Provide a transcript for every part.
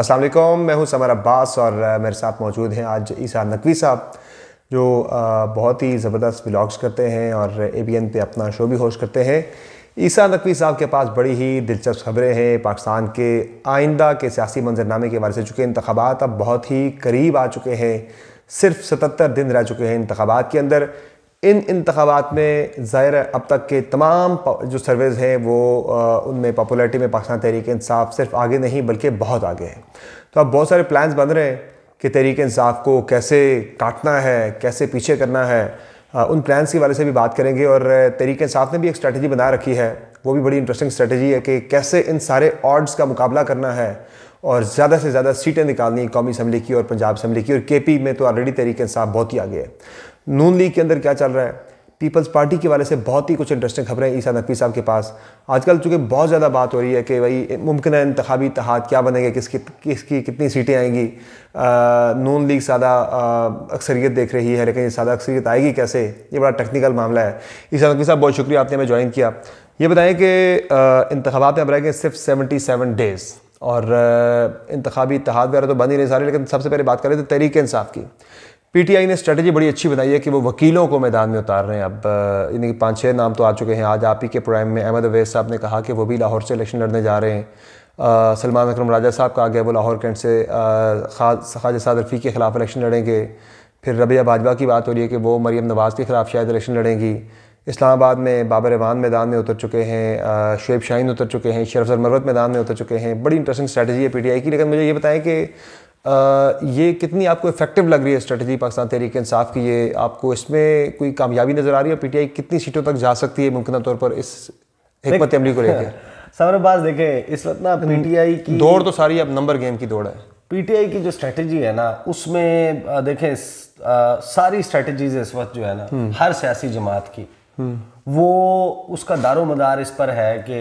असल मैं हूं समर अब्बास और मेरे साथ मौजूद हैं आज ईसा नकवी साहब जो बहुत ही ज़बरदस्त ब्लॉग्स करते हैं और ए बी एन पे अपना शो भी होस्ट करते हैं ईसा नकवी साहब के पास बड़ी ही दिलचस्प खबरें हैं पाकिस्तान के आइंदा के सियासी मंजरनामे के हवाले से चुके इंतबात अब बहुत ही करीब आ चुके हैं सिर्फ सतहत्तर दिन रह चुके हैं इंतबात के अंदर इन इंतबात में ज़ाहिर अब तक के तमाम जो सर्वेज़ हैं वो उनमें पॉपुलरिटी में पाकिस्तान तहरीक इंसाफ सिर्फ आगे नहीं बल्कि बहुत आगे हैं तो अब बहुत सारे प्लान्स बन रहे हैं कि तहरीक इंसाफ को कैसे काटना है कैसे पीछे करना है उन प्लान्स के वाले से भी बात करेंगे और तहरीक इंसाफ ने भी एक स्ट्रेटी बना रखी है वो भी बड़ी इंटरेस्टिंग स्ट्रेटजी है कि कैसे इन सारे ऑर्ड्स का मुकाबला करना है और ज़्यादा से ज़्यादा सीटें निकालनी कौमी असम्बली की और पंजाब असम्बली की और के पी में तो ऑलरेडी तहरीक इंसाफ बहुत ही आगे है नून लीग के अंदर क्या चल रहा है पीपल्स पार्टी के वाले से बहुत ही कुछ इंटरेस्टिंग खबरें ईसा नकवी साहब के पास आजकल चूंकि बहुत ज़्यादा बात हो रही है कि भाई मुमकिन है इंतबी तहत क्या बनेंगे किसकी किसकी कितनी सीटें आएंगी नून लीग सादा अक्सरियत देख रही है लेकिन सादा अक्सरियत आएगी कैसे ये बड़ा टेक्निकल मामला है ईसा नकवी साहब बहुत शुक्रिया आपने हमें ज्वाइन किया ये बताएं कि इंतबात में अब रहेंगे सिर्फ सेवेंटी सेवन डेज़ और इंतबी तहत वगैरह तो बन ही नहीं सारे लेकिन सबसे पहले बात करें तो तहरीक इंसाफ की पीटीआई ने स्ट्रेटजी बड़ी अच्छी बताई है कि वो वकीलों को मैदान में उतार रहे हैं अब यानी कि पाँच छः नाम तो आ चुके हैं आज आप ही के प्रोग्राम में अहमद अवैस साहब ने कहा कि वो भी लाहौर से इलेक्शन लड़ने जा रहे हैं सलमान अक्रम राजा साहब का आ गया वो लाहौर कैंट से ख्वाजा साद रफ़ी के ख़िलाफ़ इलेक्शन लड़ेंगे फिर रबिया बाजवा की बात हो रही है कि वो मरीम नवाज़ के ख़िलाफ़ शायद इलेक्शन लड़ेंगी इस्लामाबाद में बाबर रवान मैदान में उतर चुके हैं शुब शाहीन उतर चुके हैं शरफ मरवत मैदान में उतर चुके हैं बड़ी इंटरेस्टिंग स्ट्रेटजी है पीटीआई की लेकिन मुझे ये बताएं कि ये कितनी आपको इफेक्टिव लग रही है स्ट्रेटजी पाकिस्तान तहरीक इंसाफ की ये आपको इसमें कोई कामयाबी नज़र आ रही है पीटीआई कितनी सीटों तक जा सकती है मुमकिन तौर पर इस हमत अमली को लेकर सौरभ देखें इस वक्त ना पीटीआई हम्म। की दौड़ तो सारी अब नंबर गेम की दौड़ है पीटीआई की जो स्ट्रेटजी है ना उसमें देखें सारी स्ट्रेटजीज इस वक्त जो है ना हम्म। हर सियासी जमात की हम्म। वो उसका दारो मदार इस पर है कि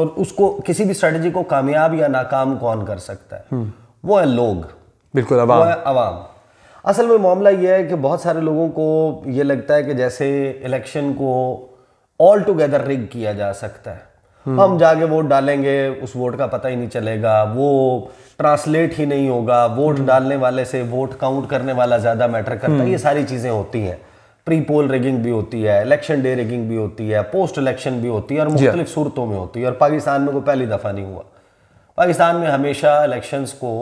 और उसको किसी भी स्ट्रेटजी को कामयाब या नाकाम कौन कर सकता है वो है लोग बिल्कुल अवाम है असल में मामला यह है कि बहुत सारे लोगों को ये लगता है कि जैसे इलेक्शन को ऑल टुगेदर रिग किया जा सकता है हम्म। हम जाके वोट डालेंगे उस वोट का पता ही नहीं चलेगा वो ट्रांसलेट ही नहीं होगा वोट हम्म। डालने वाले से वोट काउंट करने वाला ज़्यादा मैटर करता है हम्म। ये सारी चीज़ें होती हैं प्री पोल रिगिंग भी होती है इलेक्शन डे रिगिंग भी होती है पोस्ट इलेक्शन भी होती है और मुख्तलिफ सूरतों में होती है और पाकिस्तान में कोई पहली दफ़ा नहीं हुआ पाकिस्तान में हमेशा इलेक्शंस को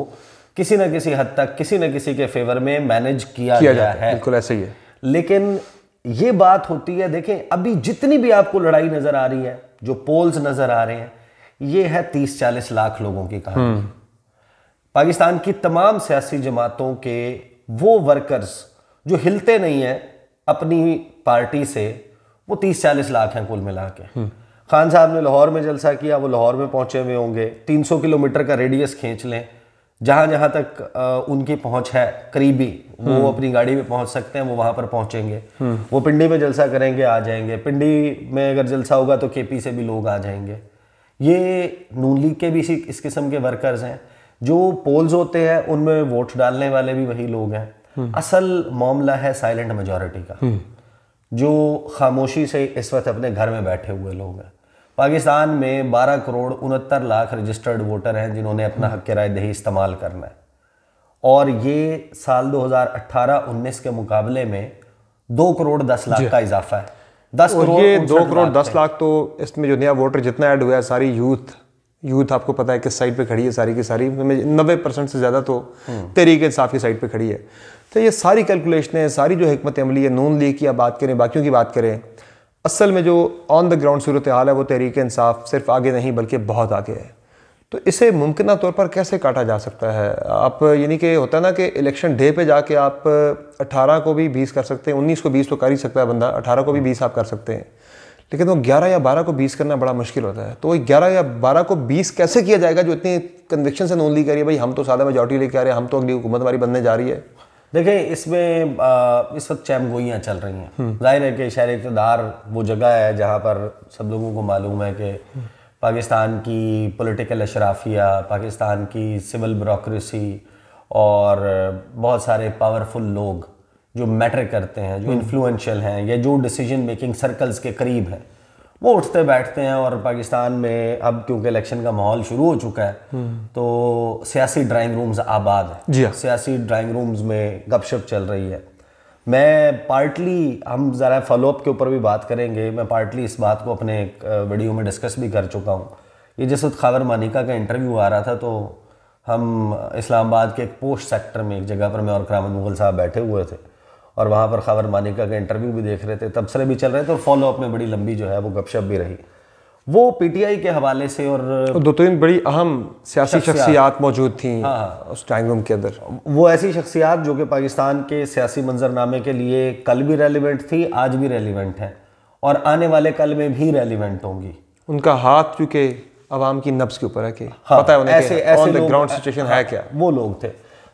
किसी न किसी हद तक किसी न किसी के फेवर में मैनेज किया, किया गया है बिल्कुल ऐसे ही है लेकिन ये बात होती है देखें अभी जितनी भी आपको लड़ाई नजर आ रही है जो पोल्स नजर आ रहे हैं ये है तीस चालीस लाख लोगों की कहानी हम्म। पाकिस्तान की तमाम सियासी जमातों के वो वर्कर्स जो हिलते नहीं हैं अपनी पार्टी से वो तीस चालीस लाख हैं कुल मिला के हम्म। खान साहब ने लाहौर में जलसा किया वो लाहौर में पहुंचे हुए होंगे तीन सौ किलोमीटर का रेडियस खींच लें जहाँ जहाँ तक उनकी पहुँच है करीबी वो हम्म। अपनी गाड़ी में पहुँच सकते हैं वो वहाँ पर पहुँचेंगे हम्म। वो पिंडी में जलसा करेंगे आ जाएंगे पिंडी में अगर जलसा होगा तो के से भी लोग आ जाएंगे ये नून लीग के भी इसी इस किस्म के वर्कर्स हैं जो पोल्स होते हैं उनमें वोट डालने वाले भी वही लोग हैं हम्म। असल मामला है साइलेंट मेजोरिटी का जो खामोशी से इस वक्त अपने घर में बैठे हुए लोग हैं पाकिस्तान में 12 करोड़ उनहत्तर लाख रजिस्टर्ड वोटर हैं जिन्होंने अपना हक राय दही इस्तेमाल करना है और ये साल 2018-19 के मुकाबले में दो करोड़ दस लाख का इजाफा है दस करोड़ ये दो करोड़ दस लाख तो इसमें जो नया वोटर जितना ऐड हुआ है सारी यूथ यूथ आपको पता है किस साइड पे खड़ी है सारी की सारी नब्बे परसेंट से ज़्यादा तो हम्म। तरीके इंसाफ की साइड पे खड़ी है तो ये सारी कैलकुलेशन है सारी जो हमत अमली है नून लीग की आप बात करें बाकियों की बात करें असल में जो ऑन द ग्राउंड सूरत हाल है वो तहरीक इंसाफ सिर्फ आगे नहीं बल्कि बहुत आगे है तो इसे मुमकिन तौर पर कैसे काटा जा सकता है आप यानी कि होता है ना कि इलेक्शन डे पे जाके आप 18 को भी 20 कर सकते हैं 19 को 20 तो कर ही सकता है बंदा 18 को भी 20 आप कर सकते हैं लेकिन वो 11 या 12 को 20 करना बड़ा मुश्किल होता है तो वो ग्यारह या बारह को बीस कैसे किया जाएगा जो इतनी कन्विक्शन से नोन ली कर रही है भाई हम तो सादा मेजोरिटी लेके आ रहे हैं हम तो अगली हुकूमत हमारी बनने जा रही है देखें इसमें इस वक्त चैम गोइयाँ चल रही हैं हम्म। जाहिर है कि शहर इकतदार तो वो जगह है जहाँ पर सब लोगों को मालूम है कि हम्म। पाकिस्तान की पॉलिटिकल अशराफिया पाकिस्तान की सिविल ब्रोक्रेसी और बहुत सारे पावरफुल लोग जो मैटर करते हैं जो इन्फ्लुएंशियल हम्म। हैं या जो डिसीजन मेकिंग सर्कल्स के करीब हैं वो उठते बैठते हैं और पाकिस्तान में अब क्योंकि इलेक्शन का माहौल शुरू हो चुका है हम्म। तो सियासी ड्राइंग रूम्स आबाद हैं जी हाँ। सियासी ड्राइंग रूम्स में गपशप चल रही है मैं पार्टली हम ज़रा फॉलोअप के ऊपर भी बात करेंगे मैं पार्टली इस बात को अपने एक वीडियो में डिस्कस भी कर चुका हूँ ये जैसे खादर मानिका का इंटरव्यू आ रहा था तो हम इस्लामाबाद के एक पोस्ट सेक्टर में एक जगह पर मैं और करामद मुगल साहब बैठे हुए थे और वहाँ पर खबर मानिका के इंटरव्यू भी देख रहे थे तबसरे भी चल रहे थे और फॉलो अप में बड़ी लंबी जो है वो गपशप भी रही वो पीटीआई के हवाले से और तो दो तीन बड़ी अहम सियासी शख्सियात मौजूद थी हाँ, हाँ, उस ड्राइंग रूम के अंदर वो ऐसी शख्सियात जो कि पाकिस्तान के सियासी मंजरनामे के लिए कल भी रेलिवेंट थी आज भी रेलिवेंट हैं और आने वाले कल में भी रेलिवेंट होंगी उनका हाथ चूंकि आवाम की नब्स के ऊपर है कि हाँ, पता है उन्हें ऐसे, ऐसे ग्राउंड सिचुएशन है हाँ, क्या वो लोग थे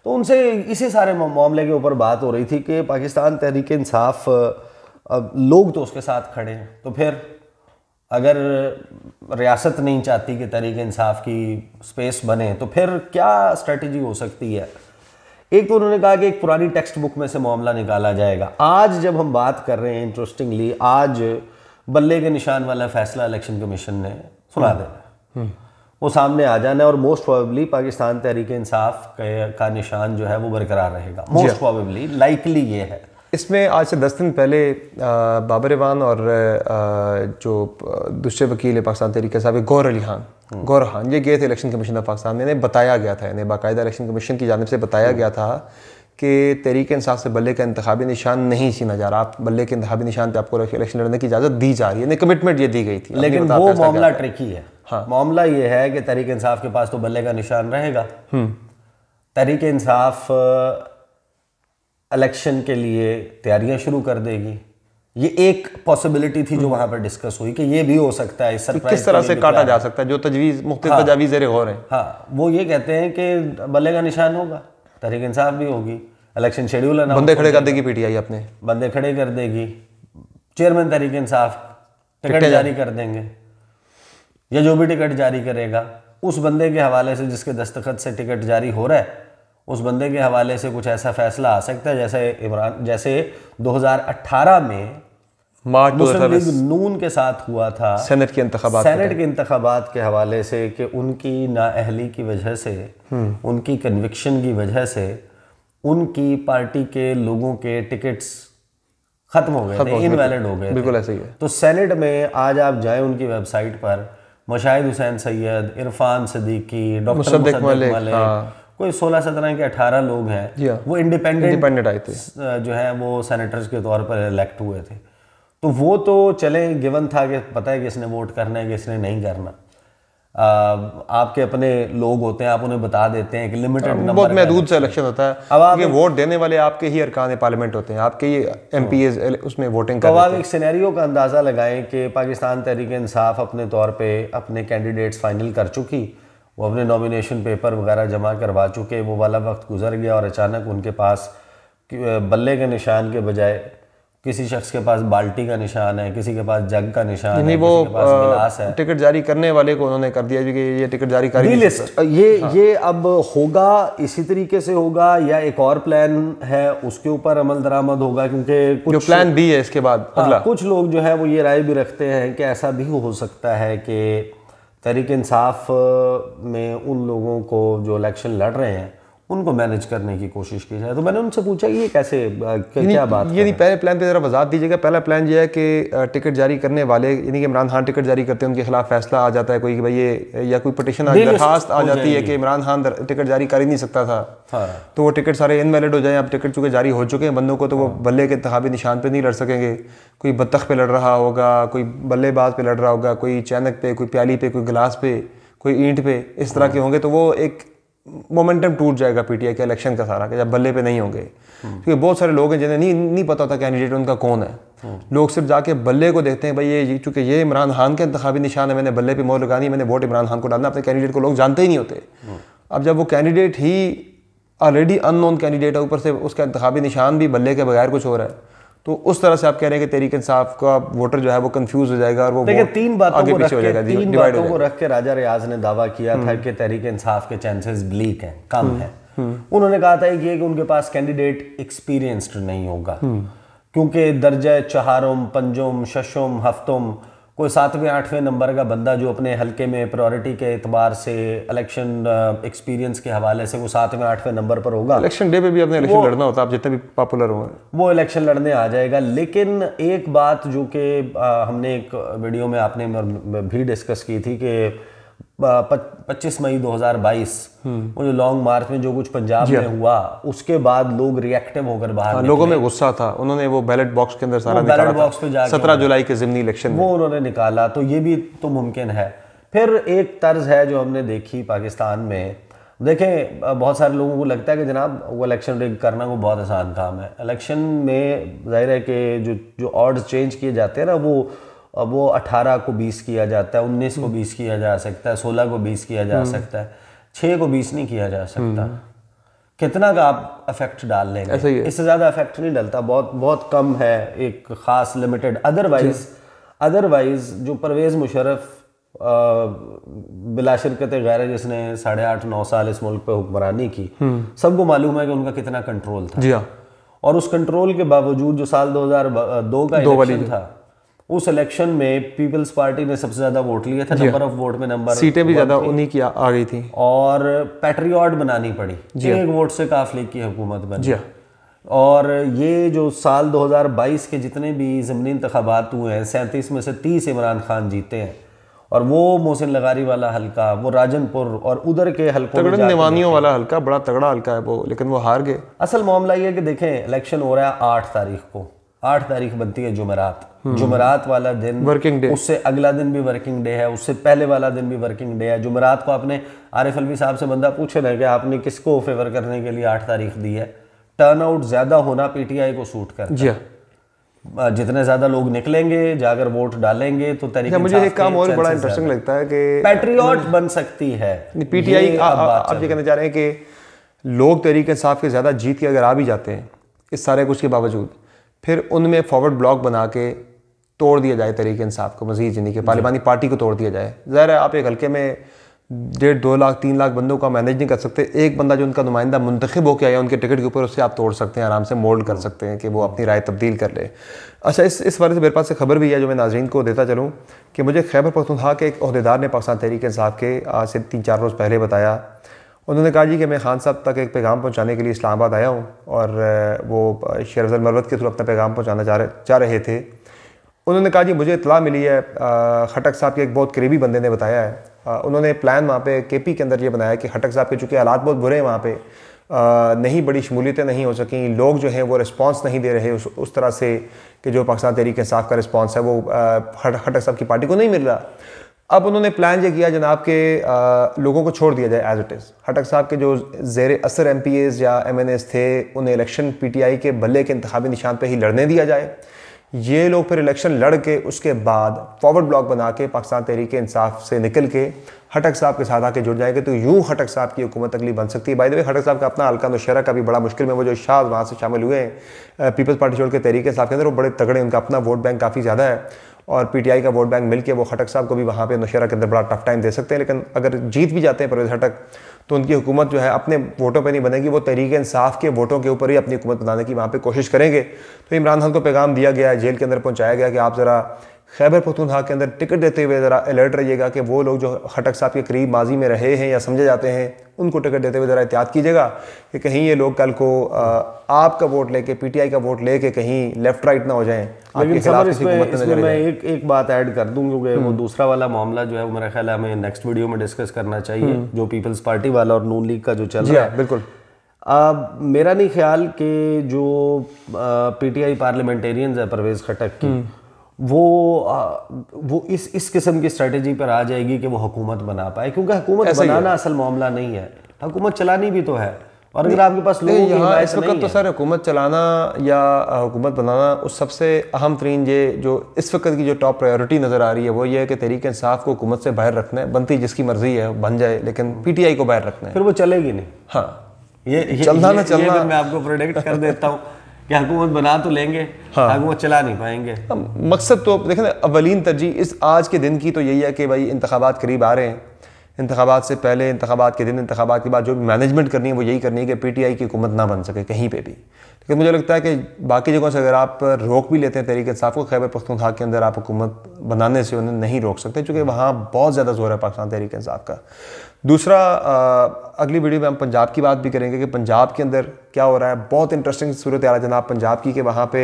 तो उनसे इसी सारे मामले के ऊपर बात हो रही थी कि पाकिस्तान तहरीक इंसाफ अब लोग तो उसके साथ खड़े हैं तो फिर अगर रियासत नहीं चाहती कि तहरीक इंसाफ की स्पेस बने तो फिर क्या स्ट्रेटजी हो सकती है एक तो उन्होंने कहा कि एक पुरानी टेक्स्ट बुक में से मामला निकाला जाएगा आज जब हम बात कर रहे हैं इंटरेस्टिंगली आज बल्ले के निशान वाला फैसला इलेक्शन कमीशन ने सुना हम्म। देना हम्म। वो सामने आ जाना है और मोस्ट प्रोबेबली पाकिस्तान तहरीक इंसाफ का निशान जो है वो बरकरार रहेगा मोस्ट प्रोबेबली लाइकली ये है इसमें आज से दस दिन पहले बाबर इवान और जो दूसरे वकील पाकिस्तान तहरीक साहब गौर अली खान हम्म। गौर खान ये गए थे इलेक्शन कमीशन ऑफ पाकिस्तान में इन्हें बताया गया था इन्हें बाकायदा इलेक्शन कमीशन की जानब से बताया हम्म। गया था कि तहरीक इंसाफ से बल्ले का इंतबी निशान नहीं छीना जा रहा आप बल्ले के इंतबी निशान पर आपको इलेक्शन लड़ने की इजाज़त दी जा रही है कमिटमेंट ये दी गई थी लेकिन वो मामला ट्रिकी है हाँ मामला ये है कि तहरीक इंसाफ के पास तो बल्ले का निशान रहेगा हम्म। तहरीक इंसाफ इलेक्शन के लिए तैयारियां शुरू कर देगी ये एक पॉसिबिलिटी थी जो हम्म। वहां पर डिस्कस हुई कि ये भी हो सकता है किस तरह से काटा जा सकता है जो तजवीज़ मुख्तार हाँ, हो रहे हैं हाँ वो ये कहते हैं कि बल्ले का निशान होगा तहरीक इंसाफ भी होगी इलेक्शन शेड्यूल है ना बंदे खड़े कर देगी पीटीआई अपने बंदे खड़े कर देगी चेयरमैन तहरीक इंसाफ टिकट जारी कर देंगे या जो भी टिकट जारी करेगा उस बंदे के हवाले से जिसके दस्तखत से टिकट जारी हो रहा है उस बंदे के हवाले से कुछ ऐसा फैसला आ सकता है जैसे इमरान जैसे 2018 में मार्च लीग नून के साथ हुआ था सेनेट के इंतबात सेनेट के इंतबात के हवाले से कि उनकी नाअहली की वजह से हम्म। उनकी कन्विक्शन की वजह से उनकी पार्टी के लोगों के टिकट्स ख़त्म हो गए थे इनवैलिड हो गए बिल्कुल ऐसे ही है तो सेनेट में आज आप जाएं उनकी वेबसाइट पर मुशाहिद हुसैन सैयद इरफान सदीकी डॉक्टर हाँ। कोई सोलह सत्रह के अठारह लोग हैं हाँ। वो इंडिपेंडेंट जो है वो सेनेटर्स के तौर पर इलेक्ट हुए थे तो वो तो चले गिवन था कि पता है किसने वोट करना है किसने नहीं करना आपके अपने लोग होते हैं आप उन्हें बता देते हैं कि लिमिटेड नंबर हाँ, बहुत महदूद से इलेक्शन होता है अब आप वोट देने वाले आपके ही अरकान पार्लियामेंट होते हैं आपके ही हाँ। एम उसमें वोटिंग तो आप एक सिनेरियो का अंदाज़ा लगाएं कि पाकिस्तान तहरीक इंसाफ अपने तौर पर अपने कैंडिडेट्स फाइनल कर चुकी वो अपने नॉमिनेशन पेपर वगैरह जमा करवा चुके वो वाला वक्त गुजर गया और अचानक उनके पास बल्ले के निशान के बजाय किसी शख्स के पास बाल्टी का निशान है किसी के पास जग का निशान है वो गिलास है टिकट जारी करने वाले को उन्होंने कर दिया कि ये टिकट जारी कर लिस्ट ये हाँ। ये अब होगा इसी तरीके से होगा या एक और प्लान है उसके ऊपर अमल दरामद होगा क्योंकि कुछ प्लान भी है इसके बाद हाँ, कुछ लोग जो है वो ये राय भी रखते हैं कि ऐसा भी हो सकता है कि तहरीक इंसाफ में उन लोगों को जो इलेक्शन लड़ रहे हैं उनको मैनेज करने की कोशिश की जाए तो मैंने उनसे पूछा ये कैसे क्या, क्या बात यानी पहले प्लान पे ज़रा वजात दीजिएगा पहला प्लान ये है कि टिकट जारी करने वाले यानी कि इमरान खान टिकट जारी करते हैं उनके खिलाफ फैसला आ जाता है कोई भाई ये या कोई पटिशन दरखास्त आ जाती है कि इमरान खान टिकट जारी कर ही नहीं सकता था हाँ। तो वो टिकट सारे इनवैलिड हो जाए अब टिकट चूँकि जारी हो चुके हैं बंदों को तो वो हाँ। बल्ले के इंतबी निशान पर नहीं लड़ सकेंगे कोई बत्तख पर लड़ रहा होगा कोई बल्लेबाज पर लड़ रहा होगा कोई चैनक पे कोई प्याली पे कोई गिलास पे कोई ईंट पे इस तरह हाँ। के होंगे तो वो एक मोमेंटम टूट जाएगा पीटीआई के इलेक्शन का सारा कि जब बल्ले पे नहीं होंगे क्योंकि बहुत सारे लोग हैं जिन्हें नहीं नहीं पता होता कैंडिडेट उनका कौन है लोग सिर्फ जाके बल्ले को देखते हैं भाई ये चूंकि ये इमरान खान के इंतबी निशान है मैंने बल्ले पे मोहर लगानी मैंने वोट इमरान खान को डालना अपने कैंडिडेट को लोग जानते ही नहीं होते अब जब वो कैंडिडेट ही ऑलरेडी अननोन कैंडिडेट है ऊपर से उसका इंतबी निशान भी बल्ले के बगैर कुछ हो रहा है तो उस तरह से आप कह रहे हैं कि तहरीक इंसाफ का वोटर जो है वो कंफ्यूज हो जाएगा और वो देखिए तीन बातों आगे को रख हो जाएगा तीन बातों को रख के राजा रियाज ने दावा किया था हम्म। कि तहरीक इंसाफ के चांसेस ब्लीक हैं कम हम्म। हैं हम्म। उन्होंने कहा था कि उनके पास कैंडिडेट एक्सपीरियंस्ड नहीं होगा क्योंकि दर्ज चहारम पंजुम शशुम हफ्तम कोई सातवें आठवें नंबर का बंदा जो अपने हलके में प्रायोरिटी के एतबार से इलेक्शन एक्सपीरियंस uh, के हवाले से वो सातवें आठवें नंबर पर होगा इलेक्शन डे पे भी अपने इलेक्शन लड़ना होता है आप जितने भी पॉपुलर हुए वो इलेक्शन लड़ने आ जाएगा लेकिन एक बात जो कि uh, हमने एक वीडियो में आपने भी डिस्कस की थी कि 25 मई 2022 हम्म। वो जो लॉन्ग मार्च में जो कुछ पंजाब में हुआ उसके बाद लोग रिएक्टिव होकर बाहर हाँ, लोगों में गुस्सा था उन्होंने वो बैलेट बॉक्स के अंदर सारा बैलेट बॉक्स पे जाकर सत्रह जुलाई के जिमनी इलेक्शन वो उन्होंने निकाला तो ये भी तो मुमकिन है फिर एक तर्ज है जो हमने देखी पाकिस्तान में देखें बहुत सारे लोगों को लगता है कि जनाब वो इलेक्शन रिग करना वो बहुत आसान काम है इलेक्शन में जाहिर है कि जो जो ऑर्ड्स चेंज किए जाते हैं ना वो अब वो 18 को 20 किया जाता है 19 को 20 हम्म। किया जा सकता है 16 को 20 किया जा हम्म। सकता है 6 को 20 नहीं किया जा सकता हम्म। कितना का आप अफेक्ट डाल लेंगे इससे ज़्यादा अफेक्ट नहीं डलता बहुत बहुत कम है एक ख़ास लिमिटेड अदरवाइज अदरवाइज जो परवेज़ मुशरफ बिला शिरकत तो गैर जिसने साढ़े आठ नौ साल इस मुल्क पे हुक्मरानी की सबको मालूम है कि उनका कितना कंट्रोल था जी हाँ। और उस कंट्रोल के बावजूद जो साल 2002 का इलेक्शन था उस इलेक्शन में पीपल्स पार्टी ने सबसे ज्यादा वोट लिए थे नंबर ऑफ वोट में नंबर सीटें भी ज्यादा उन्हीं की आ, गई थी और पैट्रियट बनानी पड़ी हाँ। एक वोट से काफ लीग की हुकूमत बनी हाँ। और ये जो साल 2022 के जितने भी ज़मनी इंतबात हुए हैं सैंतीस में से तीस इमरान खान जीते हैं और वो मोहसिन लगारी वाला हल्का वो राजनपुर और उधर के हल्कों में निवानियों वाला हल्का बड़ा तगड़ा हल्का है वो लेकिन वो हार गए असल मामला ये कि देखें इलेक्शन हो रहा है आठ तारीख को आठ तारीख बनती है जुमेरात जुमेरात वाला दिन वर्किंग डे उससे अगला दिन भी वर्किंग डे है उससे पहले वाला दिन भी वर्किंग डे है जुमेरात को आपने आरिफ अलवी साहब से बंदा पूछे ना कि आपने किसको फेवर करने के लिए आठ तारीख दी है टर्न आउट ज्यादा होना पीटीआई को सूट कर हाँ। जितने ज्यादा लोग निकलेंगे जाकर वोट डालेंगे तो तरीके मुझे एक काम और बड़ा इंटरेस्टिंग लगता है कि पैट्रियट बन सकती है पीटीआई आप ये कहने जा रहे हैं कि लोग तरीके साफ के ज्यादा जीत के अगर आ भी जाते हैं इस सारे कुछ के बावजूद फिर उनमें फॉरवर्ड ब्लॉक बना के तोड़ दिया जाए तरीके इंसाफ को मजीद यानी कि पालिबानी पार्टी को तोड़ दिया जाए ज़ाहिर है आप एक हल्के में डेढ़ दो लाख तीन लाख बंदों का मैनेज नहीं कर सकते एक बंदा जो उनका नुमाइंदा मुंतखब होकर आया उनके टिकट के ऊपर उससे आप तोड़ सकते हैं आराम से मोल्ड कर सकते हैं कि वो अपनी राय तब्दील कर ले अच्छा इस इस बारे से मेरे पास एक खबर भी है जो मैं नाजरन को देता चलूँ कि मुझे खैबर पसंद था कि एक अहदेदार ने पाकिस्तान तहरीक इंसाफ के आज से तीन चार रोज़ पहले बताया उन्होंने कहा जी कि मैं खान साहब तक एक पैगाम पहुंचाने के लिए इस्लामाबाद आया हूं और वो शेर अफजल मरवत के थ्रू अपना पैगाम पहुंचाना चाह रहे चाह रहे थे उन्होंने कहा जी मुझे इतला मिली है खटक साहब के एक बहुत करीबी बंदे ने बताया है उन्होंने प्लान वहाँ पे के पी के अंदर ये बनाया कि खटक साहब के चूँकि हालात बहुत बुरे हैं वहाँ पर नहीं बड़ी शमूलियतें नहीं हो सकें लोग जो हैं वो रिस्पॉन्स नहीं दे रहे उस, उस तरह से कि जो पाकिस्तान तहरीक इंसाफ का रिस्पांस है वो खटक साहब की पार्टी को नहीं मिल रहा अब उन्होंने प्लान ये किया जनाब के आ, लोगों को छोड़ दिया जाए एज इट इज़ हटक साहब के जो जेर असर एम या एम थे उन्हें इलेक्शन पी टी आई के बल्ले के इंतबी निशान पर ही लड़ने दिया जाए ये लोग फिर इलेक्शन लड़ के उसके बाद फॉरवर्ड ब्लॉक बना के पाकिस्तान तहरीक इंसाफ से निकल के हटक साहब के साथ आके जुड़ जाएंगे तो यूँ हटक साहब की हुकूमत अगली बन सकती है बाई द वे हटक साहब का अपना अलका नौशहरा का भी बड़ा मुश्किल में वो जो शाह वहाँ से शामिल हुए हैं पीपल्स पार्टी छोड़ के तहरीक साहब के अंदर वो बड़े तगड़े उनका अपना वोट बैंक काफ़ी ज़्यादा है और पीटीआई का वोट बैंक मिलकर वो खटक साहब को भी वहाँ पे नौशहरा के अंदर बड़ा टफ टाइम दे सकते हैं लेकिन अगर जीत भी जाते हैं परवेज खटक तो उनकी हुकूमत जो है अपने वोटों पर नहीं बनेगी वो तरीके इंसाफ के वोटों के ऊपर ही अपनी हुकूमत बनाने की वहाँ पर कोशिश करेंगे तो इमरान खान को पैगाम दिया गया जेल के अंदर पहुँचाया गया कि आप ज़रा खैबर पखतूनहा के अंदर टिकट देते हुए ज़रा अलर्ट रहिएगा कि वो लोग जो खटक साहब के करीब माजी में रहे हैं या समझे जाते हैं उनको टिकट देते हुए ज़रा एहतियात कीजिएगा कि कहीं ये लोग कल को आपका वोट लेके पीटीआई का वोट लेके कहीं लेफ्ट राइट ना हो जाएं आपके खिलाफ किसी मैं एक एक बात ऐड कर दूँ क्योंकि वो हम्म। दूसरा वाला मामला जो है वो मेरा ख्याल है हमें नेक्स्ट वीडियो में डिस्कस करना चाहिए हम्म। जो पीपल्स पार्टी वाला और नून लीग का जो चल रहा हाँ, है बिल्कुल अब मेरा नहीं ख्याल कि जो पीटीआई पार्लियामेंटेरियंस है परवेज़ खटक की हम्म। वो आ, वो इस इस किस्म की स्ट्रेटजी पर आ जाएगी कि वो हुकूमत बना पाए क्योंकि हुकूमत बनाना असल मामला नहीं है हुकूमत चलानी भी तो है और अगर आपके पास लोग यहाँ इस वक्त तो सर हुकूमत चलाना या हुकूमत बनाना उस सबसे अहम तरीन ये जो इस वक्त की जो टॉप प्रायोरिटी नज़र आ रही है वो ये है कि तहरीक इंसाफ को हुकूमत से बाहर रखना है बनती जिसकी मर्जी है बन जाए लेकिन पीटीआई को बाहर रखना है फिर वो चलेगी नहीं हाँ ये चलना ना चलना मैं आपको प्रोडक्ट कर देता हूँ कि हुकूमत बना तो लेंगे हाँ चला नहीं पाएंगे मकसद तो देखें ना अवलिन तरजीह इस आज के दिन की तो यही है कि भाई इंतबात करीब आ रहे हैं इंतबात से पहले इंतबात के दिन इंतबात के बाद जो भी मैनेजमेंट करनी है वो यही करनी है कि पी टी आई की हुकूमत ना बन सके कहीं पर भी लेकिन मुझे लगता है कि बाकी जगहों से अगर आप रोक भी लेते हैं तहरीक साफ को खैबर पख्तूनखा के अंदर आप हुकूमत बनाने से उन्हें नहीं रोक सकते चूँकि वहाँ बहुत ज़्यादा जोर है पाकिस्तान तरीके साफ का दूसरा अगली वीडियो में हम पंजाब की बात भी करेंगे कि पंजाब के अंदर क्या हो रहा है बहुत इंटरेस्टिंग सूरत आ जनाब पंजाब की कि वहाँ पे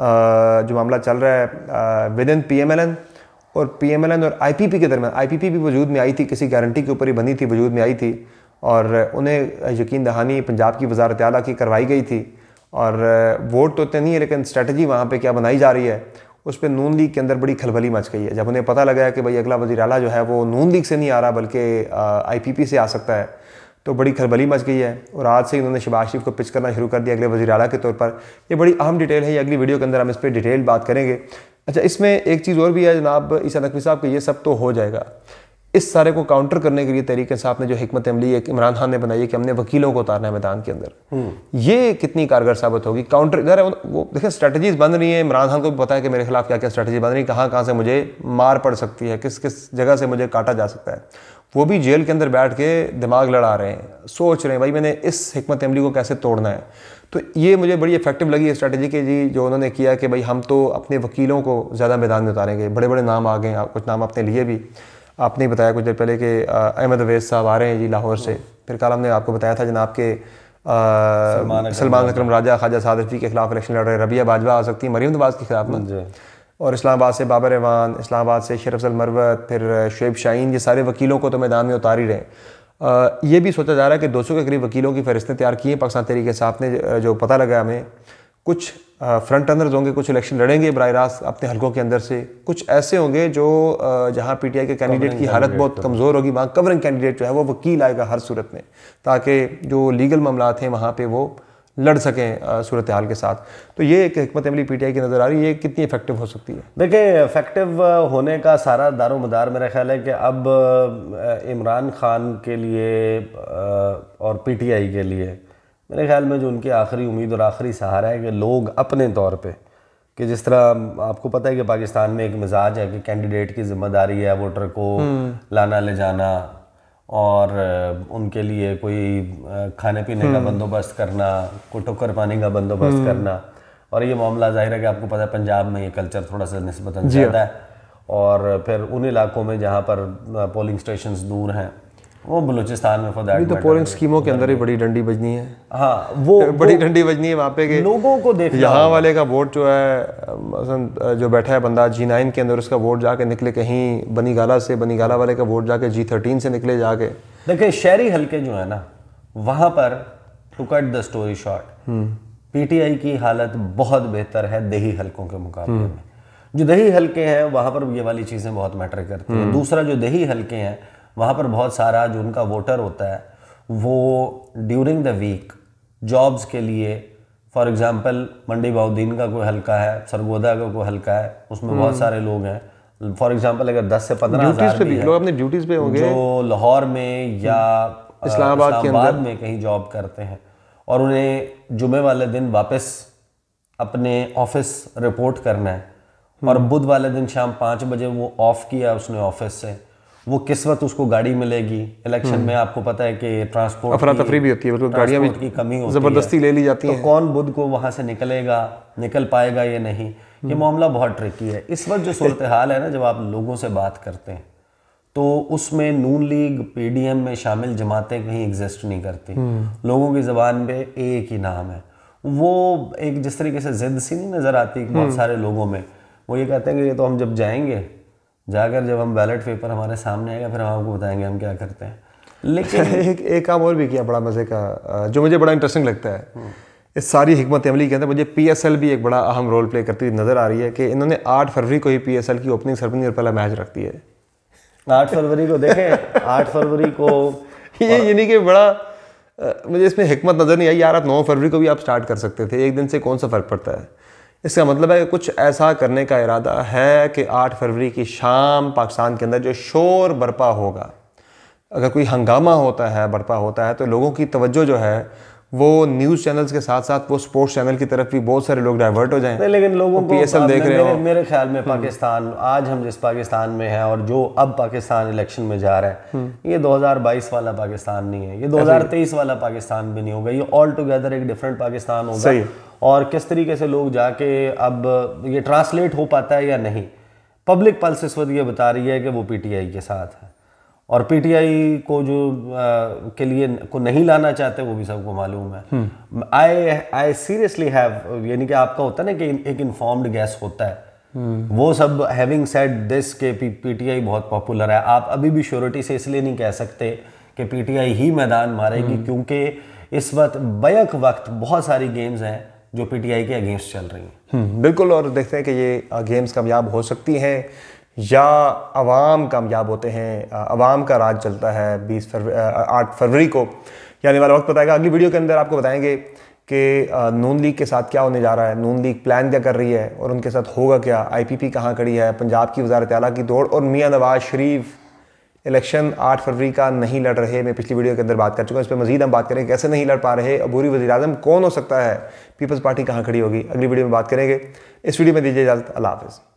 जो मामला चल रहा है विद इन पी और पी और आई पी के दरमियान आई पी भी वजूद में आई थी किसी गारंटी के ऊपर ही बनी थी वजूद में आई थी और उन्हें यकीन दहानी पंजाब की वजारत अली की करवाई गई थी और वोट तो इतने नहीं है लेकिन स्ट्रेटजी वहाँ पर क्या बनाई जा रही है उस पर नून लीग के अंदर बड़ी खलबली मच गई है जब उन्हें पता लगा कि भाई अगला वजी अला जो है वो नून लीग से नहीं आ रहा बल्कि आई पी पी से आ सकता है तो बड़ी खलबली मच गई है और आज से इन्होंने शबाज शरीफ को पिच करना शुरू कर दिया अगले वजी अला के तौर पर यह बड़ी अहम डिटेल है ये अगली वीडियो के अंदर हम इस पर डिटेल बात करेंगे अच्छा इसमें एक चीज़ और भी है जनाब ईसा नकवी साहब कि ये सब तो हो जाएगा इस सारे को काउंटर करने के लिए तरीके से आपने जो हमत अमली एक इमरान खान ने बनाई है कि हमने वकीलों को उतारना है मैदान के अंदर हम्म। ये कितनी कारगर साबित होगी काउंटर इधर वो देखिए स्ट्रेटजीज बन रही है इमरान खान को भी पता है कि मेरे खिलाफ क्या क्या स्ट्रेटजी बन रही है कहाँ कहाँ से मुझे मार पड़ सकती है किस किस जगह से मुझे काटा जा सकता है वो भी जेल के अंदर बैठ के दिमाग लड़ा रहे हैं सोच रहे हैं भाई मैंने इस हमत अमली को कैसे तोड़ना है तो ये मुझे बड़ी इफेक्टिव लगी स्ट्रेटजी के जी जो उन्होंने किया कि भाई हम तो अपने वकीलों को ज़्यादा मैदान में उतारेंगे बड़े बड़े नाम आ गए कुछ नाम अपने लिए भी आपने बताया कुछ देर पहले कि अहमद अवैस साहब आ रहे हैं जी लाहौर से हाँ। फिर कल हमने आपको बताया था जनाब के सलमान अक्रम राजा ख्वाजा सादफी के खिलाफ इलेक्शन लड़ रहे रबिया बाजवा आ सकती है मरीम नवाज के खिलाफ में और इस्लामाबाद से बाबर रहमान इस्लामाबाद से शरफ मरवत फिर शुब शाहीन ये सारे वकीलों को तो मैदान में उतार ही रहे हैं ये भी सोचा जा रहा है कि 200 के करीब वकीलों की फहरिस्तें तैयार की हैं पाकिस्तान तरीके साहब ने जो पता लगा हमें कुछ फ्रंट रनर्स होंगे कुछ इलेक्शन लड़ेंगे बर रास्त अपने हलकों के अंदर से कुछ ऐसे होंगे जो जहाँ पी टी आई के कैंडिडेट की हालत बहुत तो कमज़ोर होगी वहाँ कवरिंग कैंडिडेट जो है वो वकील आएगा हर सूरत में ताकि जो लीगल मामला हैं वहाँ पर वो लड़ सकें सूरत हाल के साथ तो ये एक हमत अमली पी टी आई की नज़र आ रही है ये कितनी इफेक्टिव हो सकती है देखिए इफेक्टिव होने का सारा दारो मदार मेरा ख्याल है कि अब इमरान खान के लिए और पी टी आई के लिए मेरे ख्याल में जो उनकी आखिरी उम्मीद और आखिरी सहारा है कि लोग अपने तौर पे कि जिस तरह आपको पता है कि पाकिस्तान में एक मिजाज है कि कैंडिडेट की जिम्मेदारी है वोटर को हम्म। लाना ले जाना और उनके लिए कोई खाने पीने का हम्म। बंदोबस्त करना को टोकर पानी का बंदोबस्त हम्म। करना और ये मामला जाहिर है कि आपको पता है पंजाब में ये कल्चर थोड़ा सा नस्बता ज़्यादा हाँ। है और फिर उन इलाकों में जहाँ पर पोलिंग स्टेशन दूर हैं वो बलूचिस्तान में फॉर तो पोलिंग स्कीमों के अंदर ही बड़ी डंडी बजनी है हाँ वो बड़ी डंडी बजनी है वहाँ पे के लोगों को देख यहाँ वाले का वोट जो है जो बैठा है बंदा जी नाइन के अंदर उसका वोट जाके निकले कहीं बनी गाला से बनी गाला वाले का वोट जाके जी थर्टीन से निकले जाके देखिए शहरी हल्के जो है ना वहाँ पर to cut the story short PTI की हालत बहुत बेहतर है दही हल्कों के मुकाबले हम्म। में जो दही हल्के हैं वहाँ पर ये वाली चीज़ें बहुत मैटर करती हैं हम्म। दूसरा जो दही हल्के हैं वहाँ पर बहुत सारा जो उनका वोटर होता है वो ड्यूरिंग द वीक जॉब्स के लिए फॉर एग्ज़ाम्पल मंडी बाउद्दीन का कोई हल्का है सरगोदा का कोई हल्का है उसमें बहुत हम्म। सारे लोग हैं फॉर एग्जाम्पल अगर दस से पंद्रह लोग अपने ड्यूटीज पे होंगे जो लाहौर में या हम्म। इस्लामाबाद के बाद में कहीं जॉब करते हैं और उन्हें जुमे वाले दिन वापस अपने ऑफिस रिपोर्ट करना है और हम्म। बुध वाले दिन शाम पाँच बजे वो ऑफ किया उसने ऑफिस से वो किस वक्त उसको गाड़ी मिलेगी इलेक्शन हम्म। में आपको पता है कि ट्रांसपोर्ट अफरा तफरी भी होती है बिल्कुल मतलब गाड़ियाँ भी की कमी होती जबरदस्ती ले ली जाती तो है कौन बुद्ध को वहाँ से निकलेगा निकल पाएगा या नहीं ये हम्म। मामला बहुत ट्रिकी है इस वक्त जो सूरत हाल है ना जब आप लोगों से बात करते हैं तो उसमें नून लीग एम में शामिल जमातें कहीं एग्जिस्ट नहीं करती हम्म। लोगों की ज़बान पे एक ही नाम है वो एक जिस तरीके से जिद सी नहीं नज़र आती बहुत सारे लोगों में वो ये कहते हैं कि ये तो हम जब जाएंगे जाकर जब हम बैलेट पेपर हमारे सामने आएगा फिर हम आपको बताएंगे हम क्या करते हैं लेकिन एक एक काम और भी किया बड़ा मज़े का जो मुझे बड़ा इंटरेस्टिंग लगता है हम्म। इस सारी हमत अमली के अंदर मुझे पी एस एल भी एक बड़ा अहम रोल प्ले करती हुई नज़र आ रही है कि इन्होंने आठ फरवरी को ही पी एस एल की ओपनिंग सेरेमनी और पहला मैच रखती है आठ फरवरी को देखें आठ फरवरी को ये यानी कि बड़ा मुझे इसमें हमत नज़र नहीं आई यार आप नौ फरवरी को भी आप स्टार्ट कर सकते थे एक दिन से कौन सा फ़र्क पड़ता है इसका मतलब है कि कुछ ऐसा करने का इरादा है कि 8 फरवरी की शाम पाकिस्तान के अंदर जो शोर बरपा होगा अगर कोई हंगामा होता है बर्पा होता है तो लोगों की तवज्जो जो है वो न्यूज़ चैनल्स के साथ साथ वो स्पोर्ट्स चैनल की तरफ भी बहुत सारे लोग डाइवर्ट हो जाएं लेकिन लोगों को पीएसएल देख रहे हो मेरे ख्याल में हम्म। पाकिस्तान आज हम जिस पाकिस्तान में हैं और जो अब पाकिस्तान इलेक्शन में जा रहा है हम्म। ये 2022 वाला पाकिस्तान नहीं है ये 2023 वाला पाकिस्तान भी नहीं होगा ये ऑल टुगेदर एक डिफरेंट पाकिस्तान होगा और किस तरीके से लोग जाके अब ये ट्रांसलेट हो पाता है या नहीं पब्लिक पल्स इस वक्त ये बता रही है कि वो पीटीआई के साथ है और पीटीआई को जो आ, के लिए को नहीं लाना चाहते वो भी सबको मालूम है आई आई सीरियसली हैव यानी कि आपका होता है ना कि एक इन्फॉर्म्ड गैस होता है हम्म। वो सब हैविंग सेड दिस के पीटीआई बहुत पॉपुलर है आप अभी भी श्योरिटी से इसलिए नहीं कह सकते कि पीटीआई ही मैदान मारेगी हम्म। क्योंकि इस वक्त बैक वक्त बहुत सारी गेम्स हैं जो पीटीआई के अगेंस्ट चल रही हैं हम्म, बिल्कुल और देखते हैं कि ये गेम्स कामयाब हो सकती हैं या आवाम कामयाब होते हैं आवाम का राज चलता है बीस फरवरी आठ फरवरी को यानी वाला वक्त बताएगा अगली वीडियो के अंदर आपको बताएंगे कि नून लीग के साथ क्या होने जा रहा है नून लीग प्लान क्या कर रही है और उनके साथ होगा क्या आई पी पी कहाँ खड़ी है पंजाब की वजारत अली की दौड़ और मियाँ नवाज शरीफ इलेक्शन 8 फरवरी का नहीं लड़ रहे मैं पिछली वीडियो के अंदर बात कर चुका हूँ इस पर मजीद हम बात करें कैसे नहीं लड़ पा रहे अबूरी वजी अजम कौन हो सकता है पीपल्स पार्टी कहाँ खड़ी होगी अगली वीडियो में बात करेंगे इस वीडियो में दीजिए इजाज़त अला हाफिज़